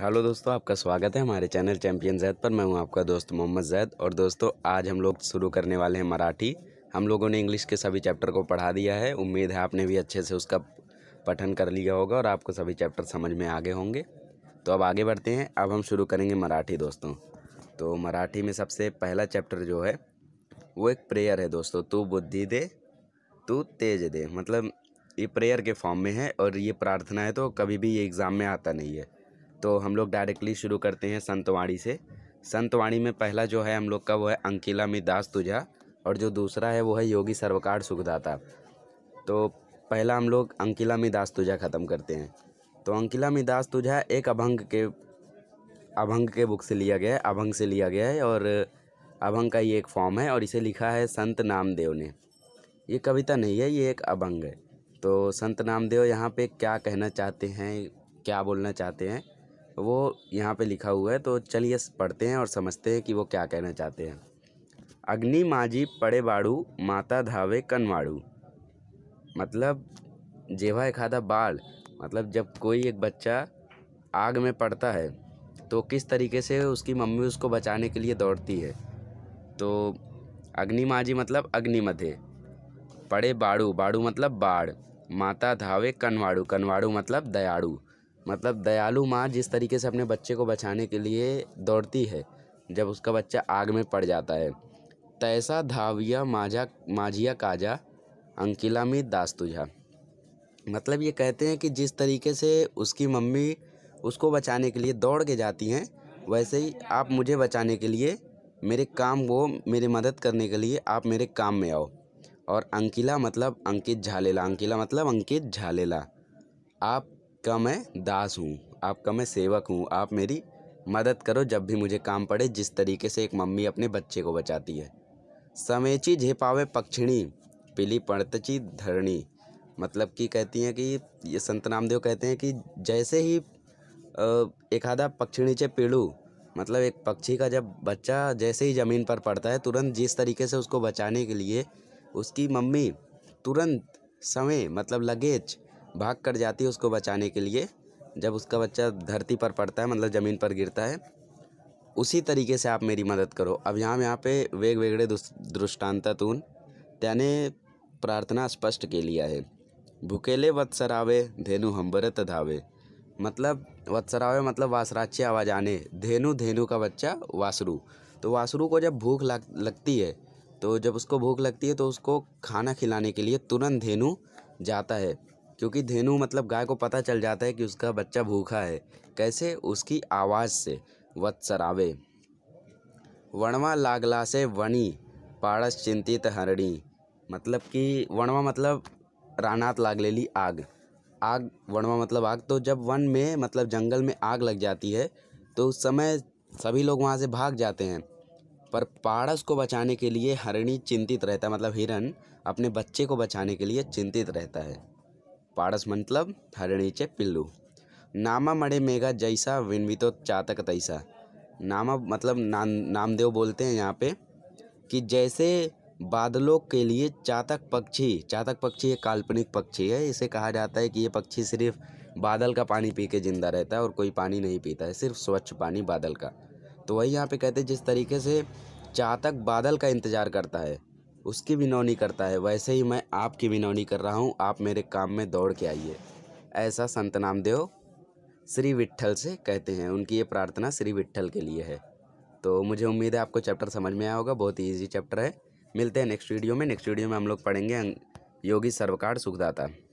hello दोस्तों आपका स्वागत है हमारे चैनल चैम्पियन जैद पर मैं हूं आपका दोस्त मोहम्मद जैद और दोस्तों आज हम लोग शुरू करने वाले हैं मराठी हम लोगों ने इंग्लिश के सभी चैप्टर को पढ़ा दिया है उम्मीद है आपने भी अच्छे से उसका पठन कर लिया होगा और आपको सभी चैप्टर समझ में आगे होंगे तो अब आगे बढ़ते हैं अब हम शुरू करेंगे मराठी दोस्तों तो मराठी में सबसे पहला चैप्टर जो है वो एक प्रेयर है दोस्तों तू बुद्धि दे तू तेज दे मतलब ये प्रेयर के फॉर्म में है और ये प्रार्थना है तो कभी भी ये एग्ज़ाम में आता नहीं है तो हम लोग डायरेक्टली शुरू करते हैं संतवाणी से संतवाणी में पहला जो है हम लोग का वो है अंकिला में दास तुझा और जो दूसरा है वो है योगी सर्वकार सुखदाता तो पहला हम लोग अंकिला में दास तुझा ख़त्म करते हैं तो अंकिला में दास तुझा एक अभंग के अभंग के बुक से लिया गया है अभंग से लिया गया है और अभंग का ये एक फॉर्म है और इसे लिखा है संत नामदेव ने ये कविता नहीं है ये एक अभंग है तो संत नामदेव यहाँ पे क्या कहना चाहते हैं क्या बोलना चाहते हैं वो यहाँ पे लिखा हुआ है तो चलिए पढ़ते हैं और समझते हैं कि वो क्या कहना चाहते हैं अग्नि माझी पड़े बाड़ू माता धावे कनवाड़ू मतलब जेवा एखादा बाल मतलब जब कोई एक बच्चा आग में पड़ता है तो किस तरीके से उसकी मम्मी उसको बचाने के लिए दौड़ती है तो अग्नि माझी मतलब अग्नि मध्य पड़े बाड़ू बाड़ू मतलब बाढ़ माता धावे कनवाड़ू कनवाड़ू मतलब दयाड़ू मतलब दयालु माँ जिस तरीके से अपने बच्चे को बचाने के लिए दौड़ती है जब उसका बच्चा आग में पड़ जाता है तैसा धाविया माझा माझिया काजा अंकिला में दास तुझा मतलब ये कहते हैं कि जिस तरीके से उसकी मम्मी उसको बचाने के लिए दौड़ के जाती हैं वैसे ही आप मुझे बचाने के लिए मेरे काम को मेरी मदद करने के लिए आप मेरे काम में आओ और अंकिला मतलब अंकित झालेला अंकिला मतलब अंकित झालेला आप का मैं दास हूँ आपका मैं सेवक हूँ आप मेरी मदद करो जब भी मुझे काम पड़े जिस तरीके से एक मम्मी अपने बच्चे को बचाती है समेची झेपावे पक्षिणी पीली पड़तची धरणी मतलब कि कहती हैं कि ये संत नामदेव कहते हैं कि जैसे ही एक आधा पक्षिणी चे पीड़ू मतलब एक पक्षी का जब बच्चा जैसे ही ज़मीन पर पड़ता है तुरंत जिस तरीके से उसको बचाने के लिए उसकी मम्मी तुरंत समय मतलब लगेज भाग कर जाती है उसको बचाने के लिए जब उसका बच्चा धरती पर पड़ता है मतलब ज़मीन पर गिरता है उसी तरीके से आप मेरी मदद करो अब यहाँ यहाँ पे वेग वेगळे दृष्टांतातून त्याने प्रार्थना स्पष्ट के लिया है भूकेले वत्सरावे धेनु हम्बर तधावे मतलब वत्सरावे मतलब वासराच्य आवाज़ आने धेनु धेनु का बच्चा वासरू तो वासरू को जब भूख लग, लगती है तो जब उसको भूख लगती है तो उसको खाना खिलाने के लिए तुरंत धेनु जाता है क्योंकि धेनु मतलब गाय को पता चल जाता है कि उसका बच्चा भूखा है कैसे उसकी आवाज़ से वत्सरावे वणवा लागला से वणी पारस चिंतित हरणी मतलब कि वणवा मतलब रानात लाग लेली आग आग वणवा मतलब आग तो जब वन में मतलब जंगल में आग लग जाती है तो उस समय सभी लोग वहाँ से भाग जाते हैं पर पारस को बचाने के लिए हरणी चिंतित रहता है मतलब हिरण अपने बच्चे को बचाने के लिए चिंतित रहता है पारस मतलब हरणीचे पिल्लू नामा નામા मणे मेघा जैसा विनवितो चातक तैसा नामा मतलब नाम नामदेव बोलते हैं यहाँ पे कि जैसे बादलों के लिए चातक पक्षी चातक पक्षी एक काल्पनिक पक्षी है इसे कहा जाता है कि ये पक्षी सिर्फ बादल का पानी पी के ज़िंदा रहता है और कोई पानी नहीं पीता है सिर्फ स्वच्छ पानी बादल का तो वही यहाँ पे कहते हैं जिस तरीके से चातक बादल का इंतज़ार करता है उसकी नौनी करता है वैसे ही मैं आपकी विनौनी कर रहा हूँ आप मेरे काम में दौड़ के आइए ऐसा संत नामदेव श्री विट्ठल से कहते हैं उनकी ये प्रार्थना श्री विट्ठल के लिए है तो मुझे उम्मीद है आपको चैप्टर समझ में आया होगा बहुत ही ईजी चैप्टर है मिलते हैं नेक्स्ट वीडियो में नेक्स्ट वीडियो में हम लोग पढ़ेंगे योगी सर्वकार सुखदाता